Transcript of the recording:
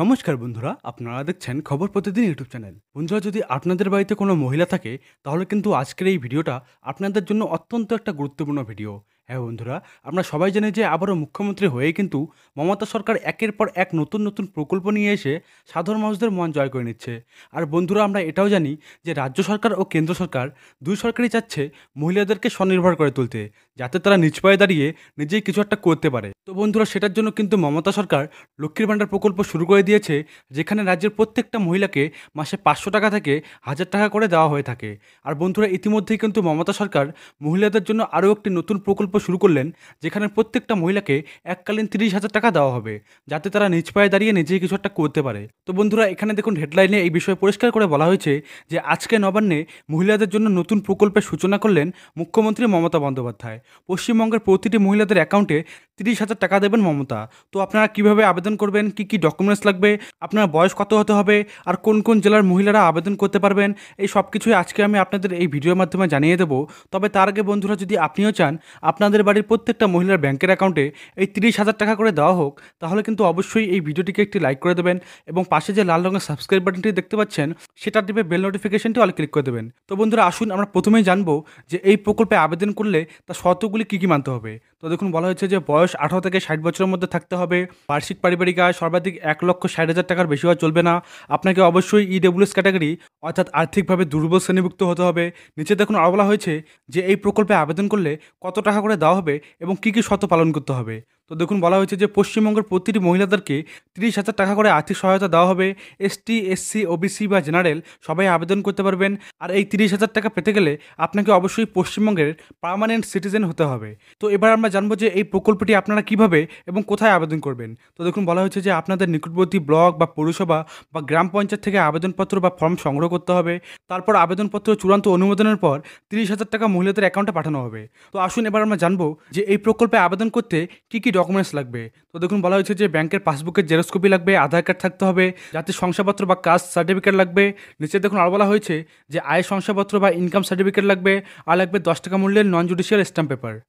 নমস্কার বন্ধুরা আপনারা দেখছেন খবর প্রতিদিন ইউটিউব চ্যানেল বন্ধুরা যদি আপনাদের বাড়িতে কোনো মহিলা থাকে তাহলে কিন্তু আজকের এই ভিডিওটা আপনাদের জন্য অত্যন্ত একটা গুরুত্বপূর্ণ ভিডিও হ্যাঁ বন্ধুরা আমরা সবাই জানি যে আবারও মুখ্যমন্ত্রী হয়ে কিন্তু মমতা সরকার একের পর এক নতুন নতুন প্রকল্প নিয়ে এসে সাধারণ মানুষদের মন জয় করে নিচ্ছে আর বন্ধুরা আমরা এটাও জানি যে রাজ্য সরকার ও কেন্দ্র সরকার দুই সরকারই চাচ্ছে মহিলাদেরকে স্বনির্ভর করে তুলতে যাতে তারা নিজ পায়ে দাঁড়িয়ে নিজেই কিছু একটা করতে পারে তো বন্ধুরা সেটার জন্য কিন্তু মমতা সরকার লক্ষ্মীর ভাণ্ডার প্রকল্প শুরু করে দিয়েছে যেখানে রাজ্যের প্রত্যেকটা মহিলাকে মাসে পাঁচশো টাকা থেকে হাজার টাকা করে দেওয়া হয়ে থাকে আর বন্ধুরা ইতিমধ্যেই কিন্তু মমতা সরকার মহিলাদের জন্য আরও একটি নতুন প্রকল্প শুরু করলেন যেখানে প্রত্যেকটা মহিলাকে এককালীন তিরিশ হাজার টাকা দেওয়া হবে যাতে তারা নিজ পায়ে দাঁড়িয়ে নিজেই কিছু একটা করতে পারে তো বন্ধুরা এখানে দেখুন হেডলাইনে এই বিষয়ে পরিষ্কার করে বলা হয়েছে যে আজকে নবান্নে মহিলাদের জন্য নতুন প্রকল্পের সূচনা করলেন মুখ্যমন্ত্রী মমতা বন্দ্যোপাধ্যায় পশ্চিমবঙ্গের প্রতিটি মহিলাদের অ্যাকাউন্টে তিরিশ হাজার টাকা দেবেন মমতা তো আপনারা কিভাবে আবেদন করবেন কি কি ডকুমেন্টস লাগবে আপনার বয়স কত হতে হবে আর কোন কোন জেলার মহিলারা আবেদন করতে পারবেন এই সব কিছুই আজকে আমি আপনাদের এই ভিডিওর মাধ্যমে জানিয়ে দেবো তবে তার আগে বন্ধুরা যদি আপনিও চান আপনার আপনাদের বাড়ির প্রত্যেকটা মহিলার ব্যাংকের অ্যাকাউন্টে এই তিরিশ হাজার টাকা করে দেওয়া হোক তাহলে কিন্তু অবশ্যই এই ভিডিওটিকে একটি লাইক করে দেবেন এবং পাশে যে লাল রঙের সাবস্ক্রাইব বাটনটি দেখতে পাচ্ছেন সেটা টিপে বেল নোটিফিকেশনটি অল ক্লিক করে দেবেন তো বন্ধুরা আসুন আমরা প্রথমেই জানবো যে এই প্রকল্পে আবেদন করলে তা শর্তগুলি কী কী মানতে হবে তো দেখুন বলা হয়েছে যে বয়স আঠারো থেকে ষাট বছরের মধ্যে থাকতে হবে বার্ষিক পারিবারিক আয় সর্বাধিক এক লক্ষ ষাট হাজার টাকার বেশি হওয়া চলবে না আপনাকে অবশ্যই ইডব্লিউএস e ক্যাটাগরি অর্থাৎ আর্থিকভাবে দুর্বল শ্রেণীভুক্ত হতে হবে নিচে দেখুন আরও বলা হয়েছে যে এই প্রকল্পে আবেদন করলে কত টাকা করে দেওয়া হবে এবং কী কী শর্ত পালন করতে হবে তো দেখুন বলা হয়েছে যে পশ্চিমবঙ্গের প্রতিটি মহিলাদেরকে তিরিশ হাজার টাকা করে আর্থিক সহায়তা দেওয়া হবে এসটি এসসি ওবিসি বা জেনারেল সবাই আবেদন করতে পারবেন আর এই তিরিশ হাজার টাকা পেতে গেলে আপনাকে অবশ্যই পশ্চিমবঙ্গের পার্মানেন্ট সিটিজেন হতে হবে তো এবার আমরা জানবো যে এই প্রকল্পটি আপনারা কিভাবে এবং কোথায় আবেদন করবেন তো দেখুন বলা হয়েছে যে আপনাদের নিকটবর্তী ব্লক বা পৌরসভা বা গ্রাম পঞ্চায়েত থেকে আবেদনপত্র বা ফর্ম সংগ্রহ করতে হবে তারপর আবেদনপত্র চূড়ান্ত অনুমোদনের পর তিরিশ হাজার টাকা মহিলাদের অ্যাকাউন্টে পাঠানো হবে তো আসুন এবার আমরা জানবো যে এই প্রকল্পে আবেদন করতে কী কী ডকুমেন্টস লাগবে তো দেখুন বলা হয়েছে যে ব্যাংকের পাসবুকের জেরক্স কপি লাগবে আধার কার্ড থাকতে হবে জাতির শংসাপত্র বা কাস্ট সার্টিফিকেট লাগবে নিচে দেখুন আরও বলা হয়েছে যে আয় শংসাপত্র বা ইনকাম সার্টিফিকেট লাগবে আর লাগবে দশ টাকা মূল্যের নন জুডিশিয়াল স্ট্যাম্প পেপার